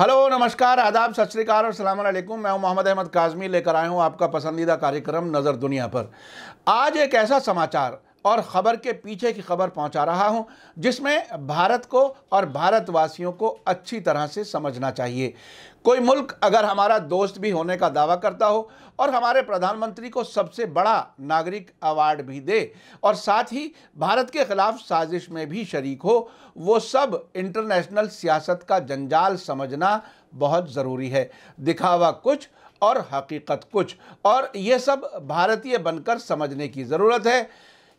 hello नमस्कार आदाब सत श्रीकाल और सलाम अलैकुम मैं हूं मोहम्मद अहमद काजमी लेकर आया हूं आपका पसंदीदा कार्यक्रम नज़र दुनिया पर आज एक ऐसा समाचार और ख़बर के पीछे की खबर पहुंचा रहा हूं जिसमें भारत को और भारतवासियों को अच्छी तरह से समझना चाहिए कोई मुल्क अगर हमारा दोस्त भी होने का दावा करता हो और हमारे प्रधानमंत्री को सबसे बड़ा नागरिक अवार्ड भी दे और साथ ही भारत के खिलाफ साजिश में भी शरीक हो वो सब इंटरनेशनल सियासत का जंजाल समझना बहुत ज़रूरी है दिखावा कुछ और हकीकत कुछ और ये सब भारतीय बनकर समझने की ज़रूरत है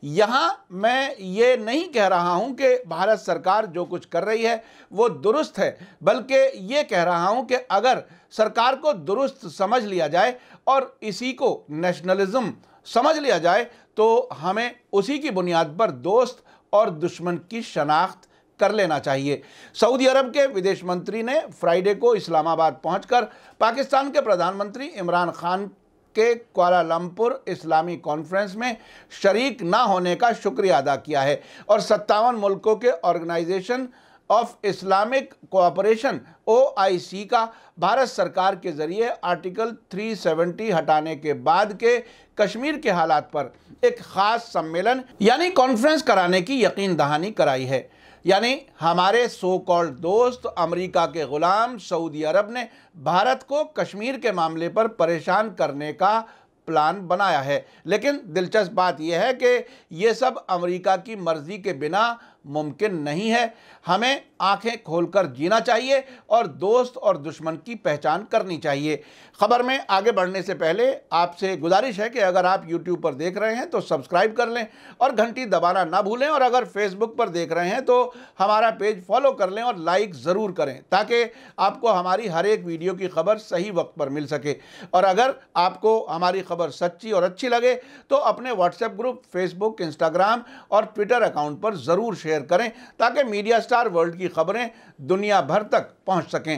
यहाँ मैं ये नहीं कह रहा हूँ कि भारत सरकार जो कुछ कर रही है वो दुरुस्त है बल्कि ये कह रहा हूँ कि अगर सरकार को दुरुस्त समझ लिया जाए और इसी को नेशनलिज़्म समझ लिया जाए तो हमें उसी की बुनियाद पर दोस्त और दुश्मन की शनाख्त कर लेना चाहिए सऊदी अरब के विदेश मंत्री ने फ्राइडे को इस्लामाबाद पहुंचकर पाकिस्तान के प्रधानमंत्री इमरान खान के क्वालालंपुर इस्लामी कॉन्फ्रेंस में शरीक ना होने का शुक्रिया अदा किया है और सत्तावन मुल्कों के Organisation of Islamic Cooperation OIC का भारत सरकार के ज़रिए आर्टिकल 370 हटाने के बाद के कश्मीर के हालात पर एक ख़ास सम्मेलन यानी कॉन्फ्रेंस कराने की यकीन दहानी कराई है यानी हमारे सो कॉल्ड दोस्त अमेरिका के ग़ुलाम सऊदी अरब ने भारत को कश्मीर के मामले पर परेशान करने का प्लान बनाया है लेकिन दिलचस्प बात यह है कि ये सब अमेरिका की मर्ज़ी के बिना मुमकिन नहीं है हमें आंखें खोलकर जीना चाहिए और दोस्त और दुश्मन की पहचान करनी चाहिए ख़बर में आगे बढ़ने से पहले आपसे गुजारिश है कि अगर आप यूट्यूब पर देख रहे हैं तो सब्सक्राइब कर लें और घंटी दबाना ना भूलें और अगर फेसबुक पर देख रहे हैं तो हमारा पेज फॉलो कर लें और लाइक ज़रूर करें ताकि आपको हमारी हर एक वीडियो की खबर सही वक्त पर मिल सके और अगर आपको हमारी खबर सच्ची और अच्छी लगे तो अपने व्हाट्सएप ग्रुप फेसबुक इंस्टाग्राम और ट्विटर अकाउंट पर ज़रूर शेयर शेयर करें ताकि मीडिया स्टार वर्ल्ड की खबरें दुनिया भर तक पहुंच सकें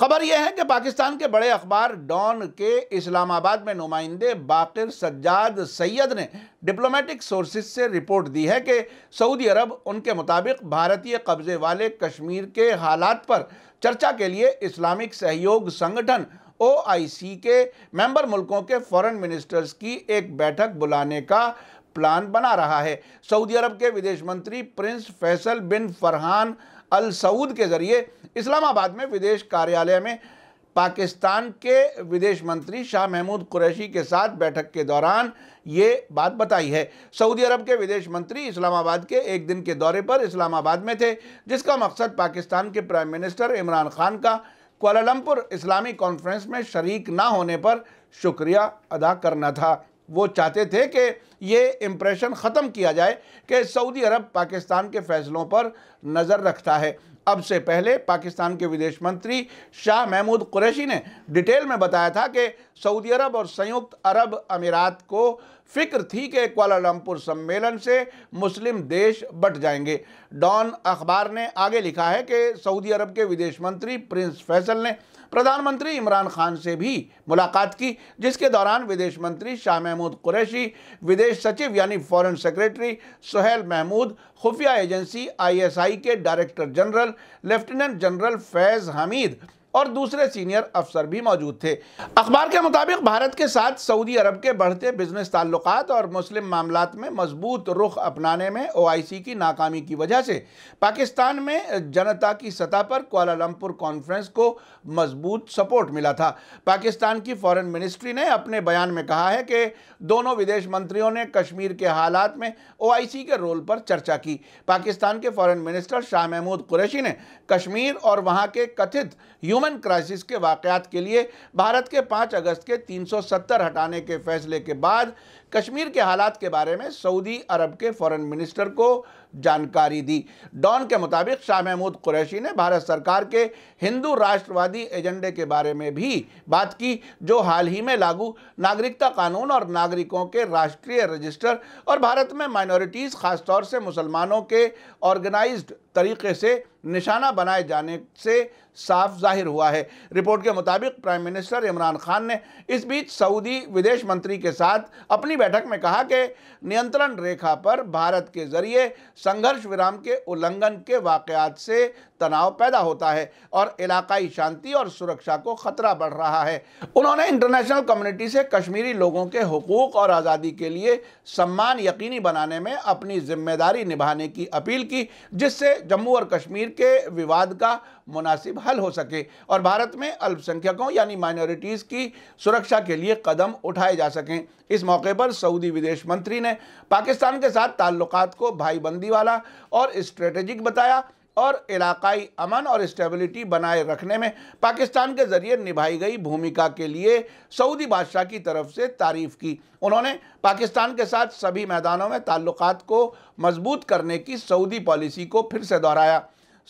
खबर यह है कि पाकिस्तान के बड़े अखबार डॉन के इस्लामाबाद में नुमाइंदे बाकिर सज्जाद सैयद ने डिप्लोमेटिक सोर्सेज से रिपोर्ट दी है कि सऊदी अरब उनके मुताबिक भारतीय कब्जे वाले कश्मीर के हालात पर चर्चा के लिए इस्लामिक सहयोग संगठन ओ के मेंबर मुल्कों के फॉरेन मिनिस्टर्स की एक बैठक बुलाने का प्लान बना रहा है सऊदी अरब के विदेश मंत्री prince Faisal bin Farhan Al Saud के ज़रिए इस्लामाबाद में विदेश कार्यालय में पाकिस्तान के विदेश मंत्री शाह महमूद कुरैशी के साथ बैठक के दौरान ये बात बताई है सऊदी अरब के विदेश मंत्री इस्लामाबाद के एक दिन के दौरे पर इस्लामाबाद में थे जिसका मकसद पाकिस्तान के प्राइम मिनिस्टर इमरान खान का कोलमपुर इस्लामी कॉन्फ्रेंस में शरीक ना होने पर शुक्रिया अदा करना था वो चाहते थे कि ये इम्प्रेशन ख़त्म किया जाए कि सऊदी अरब पाकिस्तान के फ़ैसलों पर नज़र रखता है अब से पहले पाकिस्तान के विदेश मंत्री शाह महमूद कुरैशी ने डिटेल में बताया था कि सऊदी अरब और संयुक्त अरब अमीरात को फिक्र थी कि क्वालालंपुर सम्मेलन से मुस्लिम देश बट जाएंगे डॉन अखबार ने आगे लिखा है कि सऊदी अरब के विदेश मंत्री प्रिंस फैसल ने प्रधानमंत्री इमरान खान से भी मुलाकात की जिसके दौरान विदेश मंत्री शाह महमूद कुरैशी विदेश सचिव यानी फॉरेन सेक्रेटरी सुहेल महमूद खुफिया एजेंसी आईएसआई के director general lieutenant general Faiz Hameed और दूसरे सीनियर अफसर भी मौजूद थे अखबार के मुताबिक भारत के साथ सऊदी अरब के बढ़ते बिजनेस ताल्लुक और मुस्लिम मामला में मजबूत रुख अपनाने में ओ की नाकामी की वजह से पाकिस्तान में जनता की सतह पर कोलालमपुर कॉन्फ्रेंस को मजबूत सपोर्ट मिला था पाकिस्तान की फॉरन मिनिस्ट्री ने अपने बयान में कहा है कि दोनों विदेश मंत्रियों ने कश्मीर के हालात में ओ के रोल पर चर्चा की पाकिस्तान के फॉरन मिनिस्टर शाह महमूद कुरैशी ने कश्मीर और वहाँ के कथित यू ह्यूमन क्राइसिस के वाकयात के लिए भारत के 5 अगस्त के 370 हटाने के फैसले के बाद कश्मीर के हालात के बारे में सऊदी अरब के फॉरेन मिनिस्टर को जानकारी दी डॉन के मुताबिक शाह महमूद कुरैशी ने भारत सरकार के हिंदू राष्ट्रवादी एजेंडे के बारे में भी बात की जो हाल ही में लागू नागरिकता कानून और नागरिकों के राष्ट्रीय रजिस्टर और भारत में माइनॉरिटीज़ खासतौर से मुसलमानों के ऑर्गेनाइज्ड तरीके से निशाना बनाए जाने से साफ जाहिर हुआ है रिपोर्ट के मुताबिक प्राइम मिनिस्टर इमरान खान ने इस बीच सऊदी विदेश मंत्री के साथ अपनी बैठक में कहा कि नियंत्रण रेखा पर भारत के जरिए संघर्ष विराम के उल्लंघन के वाकयात से तनाव पैदा होता है और इलाकाई शांति और सुरक्षा को ख़तरा बढ़ रहा है उन्होंने इंटरनेशनल कम्युनिटी से कश्मीरी लोगों के हकूक़ और आज़ादी के लिए सम्मान यकीनी बनाने में अपनी जिम्मेदारी निभाने की अपील की जिससे जम्मू और कश्मीर के विवाद का मुनासिब हल हो सके और भारत में अल्पसंख्यकों यानी माइनॉरिटीज़ की सुरक्षा के लिए कदम उठाए जा सकें इस मौके पर सऊदी विदेश मंत्री ने पाकिस्तान के साथ ताल्लुकात को भाईबंदी वाला और स्ट्रेटेजिक बताया और इलाकई अमन और स्टेबिलिटी बनाए रखने में पाकिस्तान के ज़रिए निभाई गई भूमिका के लिए सऊदी बादशाह की तरफ से तारीफ़ की उन्होंने पाकिस्तान के साथ सभी मैदानों में ताल्लुक को मजबूत करने की सऊदी पॉलिसी को फिर से दोहराया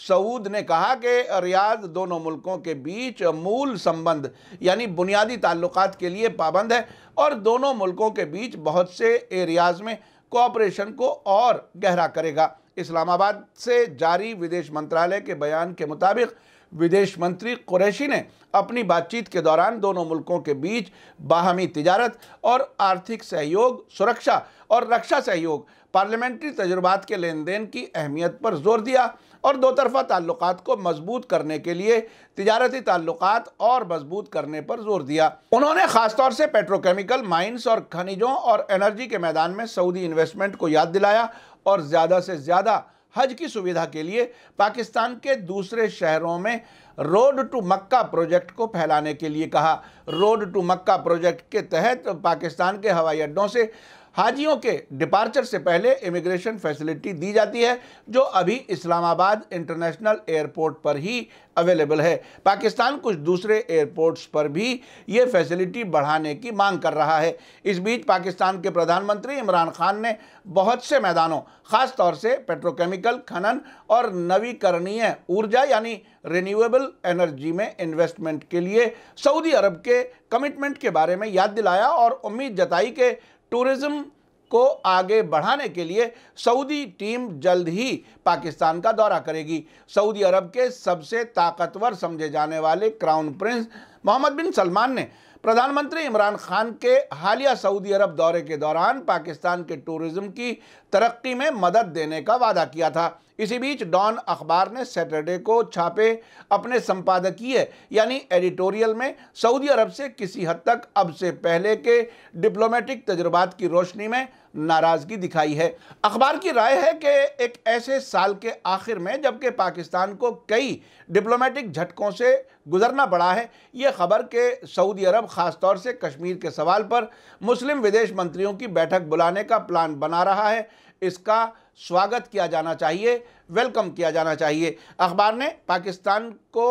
सऊद ने कहा कि रियाद दोनों मुल्कों के बीच मूल संबंध यानी बुनियादी ताल्लुक के लिए पाबंद है और दोनों मुल्कों के बीच बहुत से एरियाज़ में कोऑपरेशन को और गहरा करेगा इस्लामाबाद से जारी विदेश मंत्रालय के बयान के मुताबिक विदेश मंत्री कुरैशी ने अपनी बातचीत के दौरान दोनों मुल्कों के बीच बाहमी तजारत और आर्थिक सहयोग सुरक्षा और रक्षा सहयोग पार्लियामेंट्री तजुर्बात के लेन देन की अहमियत पर जोर दिया और दो तरफ़ा ताल्लुक को मजबूत करने के लिए तजारती ताल्लुक और मजबूत करने पर जोर दिया उन्होंने ख़ासतौर से पेट्रोकेमिकल माइंस और खनिजों और एनर्जी के मैदान में सऊदी इन्वेस्टमेंट को याद दिलाया और ज़्यादा से ज़्यादा हज की सुविधा के लिए पाकिस्तान के दूसरे शहरों में रोड टू मक्का प्रोजेक्ट को फैलाने के लिए कहा रोड टू मक्का प्रोजेक्ट के तहत पाकिस्तान के हवाई अड्डों से हाजियों के डिपार्चर से पहले इमिग्रेशन फैसिलिटी दी जाती है जो अभी इस्लामाबाद इंटरनेशनल एयरपोर्ट पर ही अवेलेबल है पाकिस्तान कुछ दूसरे एयरपोर्ट्स पर भी ये फैसिलिटी बढ़ाने की मांग कर रहा है इस बीच पाकिस्तान के प्रधानमंत्री इमरान खान ने बहुत से मैदानों खासतौर से पेट्रोकेमिकल खनन और नवीकरणीय ऊर्जा यानी रिन्यूएबल एनर्जी में इन्वेस्टमेंट के लिए सऊदी अरब के कमिटमेंट के बारे में याद दिलाया और उम्मीद जताई कि टूरिज्म को आगे बढ़ाने के लिए सऊदी टीम जल्द ही पाकिस्तान का दौरा करेगी सऊदी अरब के सबसे ताकतवर समझे जाने वाले crown prince Mohammed bin Salman ने प्रधानमंत्री इमरान खान के हालिया सऊदी अरब दौरे के दौरान पाकिस्तान के टूरिज्म की तरक्की में मदद देने का वादा किया था इसी बीच डॉन अखबार ने सैटरडे को छापे अपने संपादकीय यानी एडिटोरियल में सऊदी अरब से किसी हद तक अब से पहले के डिप्लोमेटिक तजुर्बात की रोशनी में नाराज़गी दिखाई है अखबार की राय है कि एक ऐसे साल के आखिर में जबकि पाकिस्तान को कई डिप्लोमेटिक झटकों से गुजरना पड़ा है ये खबर के सऊदी अरब ख़ासतौर से कश्मीर के सवाल पर मुस्लिम विदेश मंत्रियों की बैठक बुलाने का प्लान बना रहा है इसका स्वागत किया जाना चाहिए वेलकम किया जाना चाहिए अखबार ने पाकिस्तान को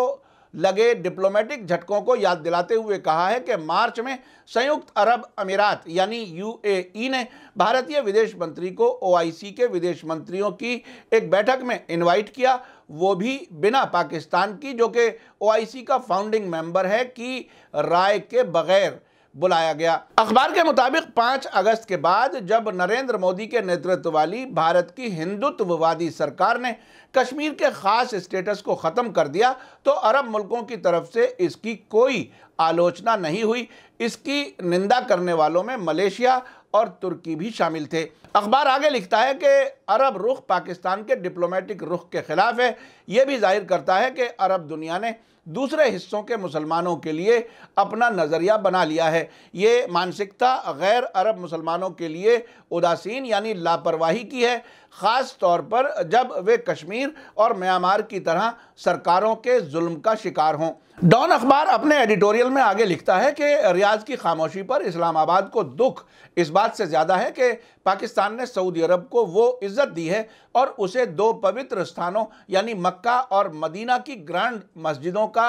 लगे डिप्लोमेटिक झटकों को याद दिलाते हुए कहा है कि मार्च में संयुक्त अरब अमीरात यानी यूएई e ने भारतीय विदेश मंत्री को ओआईसी के विदेश मंत्रियों की एक बैठक में इनवाइट किया वो भी बिना पाकिस्तान की जो कि ओआईसी का फाउंडिंग मेंबर है कि राय के बगैर बुलाया गया अखबार के मुताबिक पाँच अगस्त के बाद जब नरेंद्र मोदी के नेतृत्व वाली भारत की हिंदुत्ववादी सरकार ने कश्मीर के ख़ास स्टेटस को ख़त्म कर दिया तो अरब मुल्कों की तरफ से इसकी कोई आलोचना नहीं हुई इसकी निंदा करने वालों में मलेशिया और तुर्की भी शामिल थे अखबार आगे लिखता है कि अरब रुख पाकिस्तान के डिप्लोमेटिक रुख के खिलाफ है ये भी जाहिर करता है कि अरब दुनिया ने दूसरे हिस्सों के मुसलमानों के लिए अपना नज़रिया बना लिया है ये मानसिकता गैर अरब मुसलमानों के लिए उदासीन यानी लापरवाही की है ख़ास तौर पर जब वे कश्मीर और म्यांमार की तरह सरकारों के जुल्म का शिकार हों डॉन अखबार अपने एडिटोरियल में आगे लिखता है कि रियाज की खामोशी पर इस्लामाबाद को दुख इस बात से ज़्यादा है कि पाकिस्तान ने सऊदी अरब को वो इज्जत दी है और उसे दो पवित्र स्थानों यानी मक्का और मदीना की ग्रैंड मस्जिदों का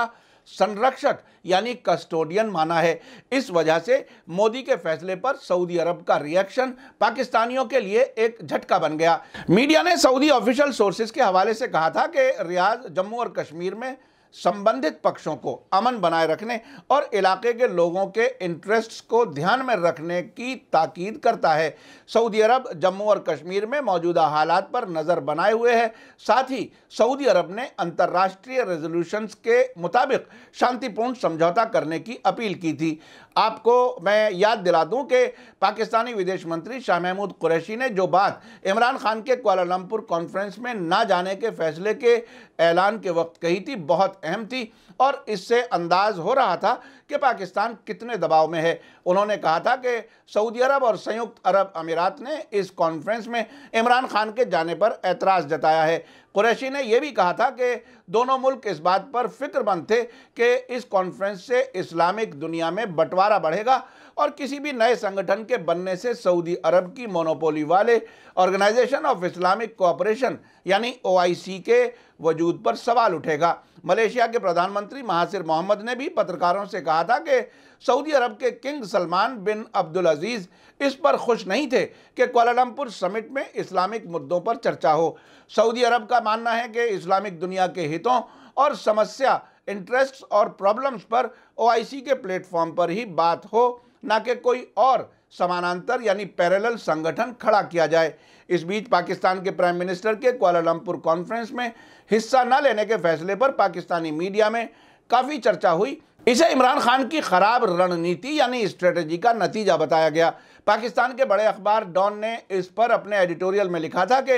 संरक्षक यानी कस्टोडियन माना है इस वजह से मोदी के फैसले पर सऊदी अरब का रिएक्शन पाकिस्तानियों के लिए एक झटका बन गया मीडिया ने सऊदी ऑफिशियल सोर्सेज के हवाले से कहा था कि रियाज जम्मू और कश्मीर में संबंधित पक्षों को अमन बनाए रखने और इलाके के लोगों के इंटरेस्ट्स को ध्यान में रखने की ताकीद करता है सऊदी अरब जम्मू और कश्मीर में मौजूदा हालात पर नज़र बनाए हुए है साथ ही सऊदी अरब ने अंतर्राष्ट्रीय रेजोल्यूशंस के मुताबिक शांतिपूर्ण समझौता करने की अपील की थी आपको मैं याद दिला दूं कि पाकिस्तानी विदेश मंत्री शाह महमूद कुरैशी ने जो बात इमरान खान के क्वालमपुर कॉन्फ्रेंस में ना जाने के फैसले के ऐलान के वक्त कही थी बहुत अहम थी और इससे अंदाज हो रहा था कि पाकिस्तान कितने दबाव में है उन्होंने कहा था कि सऊदी अरब और संयुक्त अरब अमीरात ने इस कॉन्फ्रेंस में इमरान खान के जाने पर एतराज़ जताया है कुरैशी ने यह भी कहा था कि दोनों मुल्क इस बात पर फिक्रमंद थे कि इस कॉन्फ्रेंस से इस्लामिक दुनिया में बंटवारा बढ़ेगा और किसी भी नए संगठन के बनने से सऊदी अरब की मोनोपोली वाले ऑर्गेनाइजेशन ऑफ इस्लामिक कोऑपरेशन यानी ओआईसी के वजूद पर सवाल उठेगा मलेशिया के प्रधानमंत्री महासिर मोहम्मद ने भी पत्रकारों से कहा था कि सऊदी अरब के king Salman bin Abdul Aziz इस पर खुश नहीं थे कि क्वालमपुर समिट में इस्लामिक मुद्दों पर चर्चा हो सऊदी अरब का मानना है कि इस्लामिक दुनिया के हितों और समस्या इंटरेस्ट और प्रॉब्लम्स पर ओआईसी के प्लेटफॉर्म पर ही बात हो ना कि कोई और समानांतर यानी पैरेलल संगठन खड़ा किया जाए इस बीच पाकिस्तान के प्राइम मिनिस्टर के कुआलालंपुर कॉन्फ्रेंस में हिस्सा न लेने के फैसले पर पाकिस्तानी मीडिया में काफ़ी चर्चा हुई इसे इमरान खान की खराब रणनीति यानी स्ट्रेटेजी का नतीजा बताया गया पाकिस्तान के बड़े अखबार डॉन ने इस पर अपने एडिटोरियल में लिखा था कि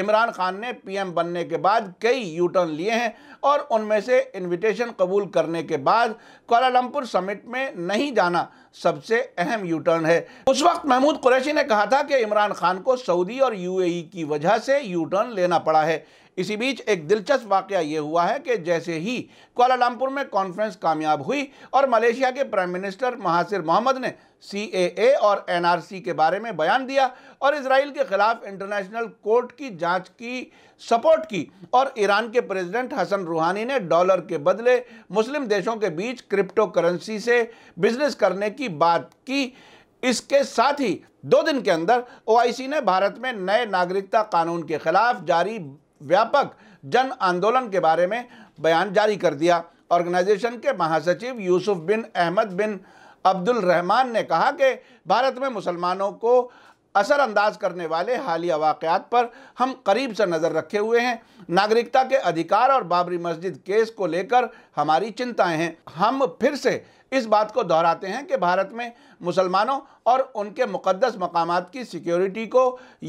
इमरान खान ने पीएम बनने के बाद कई यू टर्न लिए हैं और उनमें से इनविटेशन कबूल करने के बाद कोलालमपुर समिट में नहीं जाना सबसे अहम यू टर्न है उस वक्त महमूद कुरैशी ने कहा था कि इमरान खान को सऊदी और यूएई e की वजह से यू टर्न लेना पड़ा है इसी बीच एक दिलचस्प वाक्य ये हुआ है कि जैसे ही कोलालमपुर में कॉन्फ्रेंस कामयाब हुई और मलेशिया के प्राइम मिनिस्टर महासिर मोहम्मद ने सी और एनआरसी के बारे में बयान दिया और इसराइल के खिलाफ इंटरनेशनल कोर्ट की जांच की सपोर्ट की और ईरान के प्रेसिडेंट हसन रूहानी ने डॉलर के बदले मुस्लिम देशों के बीच क्रिप्टो करेंसी से बिजनेस करने की बात की इसके साथ ही दो दिन के अंदर ओआईसी ने भारत में नए नागरिकता कानून के खिलाफ जारी व्यापक जन आंदोलन के बारे में बयान जारी कर दिया ऑर्गेनाइजेशन के महासचिव यूसुफ बिन अहमद बिन अब्दुल रहमान ने कहा कि भारत में मुसलमानों को असरअंदाज करने वाले हालिया वाक़ात पर हम करीब से नज़र रखे हुए हैं नागरिकता के अधिकार और बाबरी मस्जिद केस को लेकर हमारी चिंताएं हैं हम फिर से इस बात को दोहराते हैं कि भारत में मुसलमानों और उनके मुकदस मकाम की सिक्योरिटी को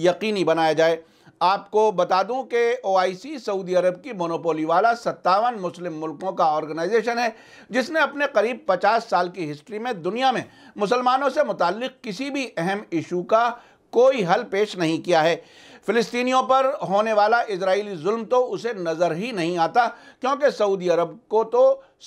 यकीनी बनाया जाए आपको बता दूं कि ओआईसी सऊदी अरब की मोनोपोली वाला सत्तावन मुस्लिम मुल्कों का ऑर्गेनाइजेशन है जिसने अपने करीब 50 साल की हिस्ट्री में दुनिया में मुसलमानों से मुतल किसी भी अहम इशू का कोई हल पेश नहीं किया है फ़िलिस्तीनियों पर होने वाला इसराइली जुल्म तो उसे नज़र ही नहीं आता क्योंकि सऊदी अरब को तो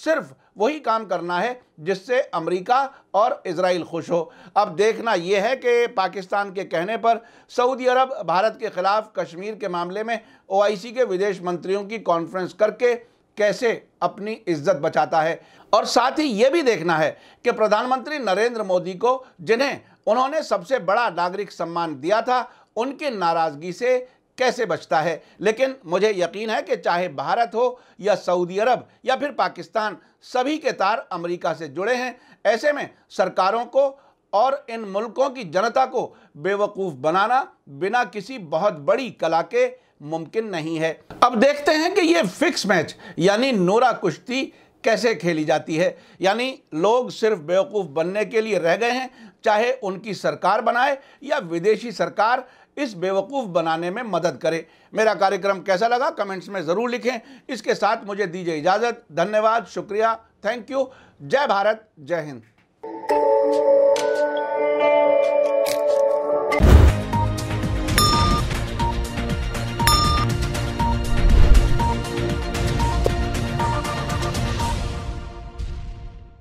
सिर्फ वही काम करना है जिससे अमेरिका और इसराइल खुश हो अब देखना यह है कि पाकिस्तान के कहने पर सऊदी अरब भारत के ख़िलाफ़ कश्मीर के मामले में ओआईसी के विदेश मंत्रियों की कॉन्फ्रेंस करके कैसे अपनी इज्जत बचाता है और साथ ही ये भी देखना है कि प्रधानमंत्री नरेंद्र मोदी को जिन्हें उन्होंने सबसे बड़ा नागरिक सम्मान दिया था उनके नाराज़गी से कैसे बचता है लेकिन मुझे यकीन है कि चाहे भारत हो या सऊदी अरब या फिर पाकिस्तान सभी के तार अमेरिका से जुड़े हैं ऐसे में सरकारों को और इन मुल्कों की जनता को बेवकूफ़ बनाना बिना किसी बहुत बड़ी कला के मुमकिन नहीं है अब देखते हैं कि ये फिक्स मैच यानी नोरा कुश्ती कैसे खेली जाती है यानी लोग सिर्फ बेवकूफ़ बनने के लिए रह गए हैं चाहे उनकी सरकार बनाए या विदेशी सरकार इस बेवकूफ़ बनाने में मदद करे मेरा कार्यक्रम कैसा लगा कमेंट्स में ज़रूर लिखें इसके साथ मुझे दीजिए इजाज़त धन्यवाद शुक्रिया थैंक यू जय भारत जय हिंद